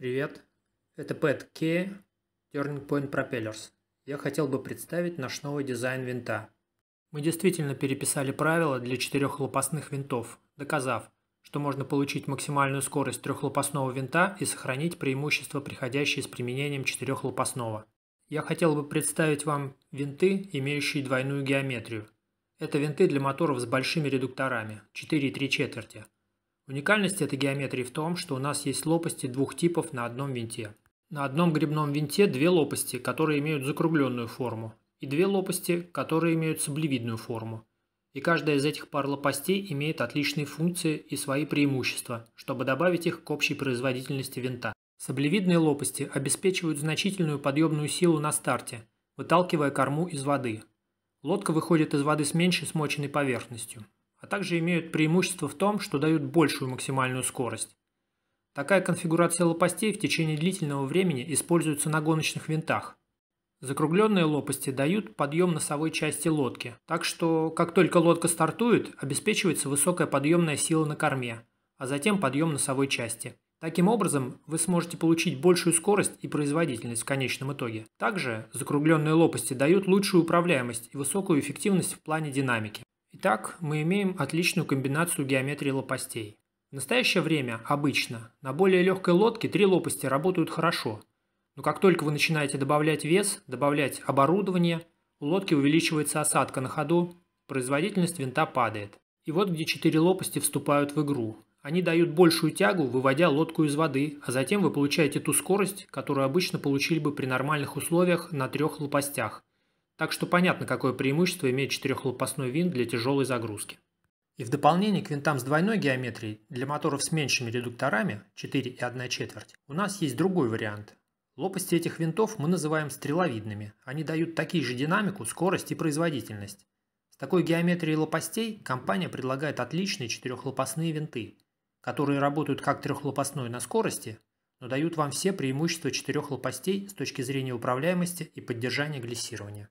Привет, это Пэт Кей, Turning Point Propellers. Я хотел бы представить наш новый дизайн винта. Мы действительно переписали правила для четырехлопастных винтов, доказав, что можно получить максимальную скорость трехлопастного винта и сохранить преимущества, приходящие с применением четырехлопастного. Я хотел бы представить вам винты, имеющие двойную геометрию. Это винты для моторов с большими редукторами, 4,3 четверти – Уникальность этой геометрии в том, что у нас есть лопасти двух типов на одном винте. На одном грибном винте две лопасти, которые имеют закругленную форму, и две лопасти, которые имеют саблевидную форму. И каждая из этих пар лопастей имеет отличные функции и свои преимущества, чтобы добавить их к общей производительности винта. Саблевидные лопасти обеспечивают значительную подъемную силу на старте, выталкивая корму из воды. Лодка выходит из воды с меньшей смоченной поверхностью а также имеют преимущество в том, что дают большую максимальную скорость. Такая конфигурация лопастей в течение длительного времени используется на гоночных винтах. Закругленные лопасти дают подъем носовой части лодки, так что, как только лодка стартует, обеспечивается высокая подъемная сила на корме, а затем подъем носовой части. Таким образом, вы сможете получить большую скорость и производительность в конечном итоге. Также закругленные лопасти дают лучшую управляемость и высокую эффективность в плане динамики. Итак, мы имеем отличную комбинацию геометрии лопастей. В настоящее время, обычно, на более легкой лодке три лопасти работают хорошо. Но как только вы начинаете добавлять вес, добавлять оборудование, у лодки увеличивается осадка на ходу, производительность винта падает. И вот где четыре лопасти вступают в игру. Они дают большую тягу, выводя лодку из воды, а затем вы получаете ту скорость, которую обычно получили бы при нормальных условиях на трех лопастях – так что понятно, какое преимущество имеет четырехлопастной винт для тяжелой загрузки. И в дополнение к винтам с двойной геометрией для моторов с меньшими редукторами 4 и 1 четверть у нас есть другой вариант. Лопасти этих винтов мы называем стреловидными. Они дают такие же динамику, скорость и производительность. С такой геометрией лопастей компания предлагает отличные четырехлопастные винты, которые работают как трехлопастной на скорости, но дают вам все преимущества четырех лопастей с точки зрения управляемости и поддержания глиссирования.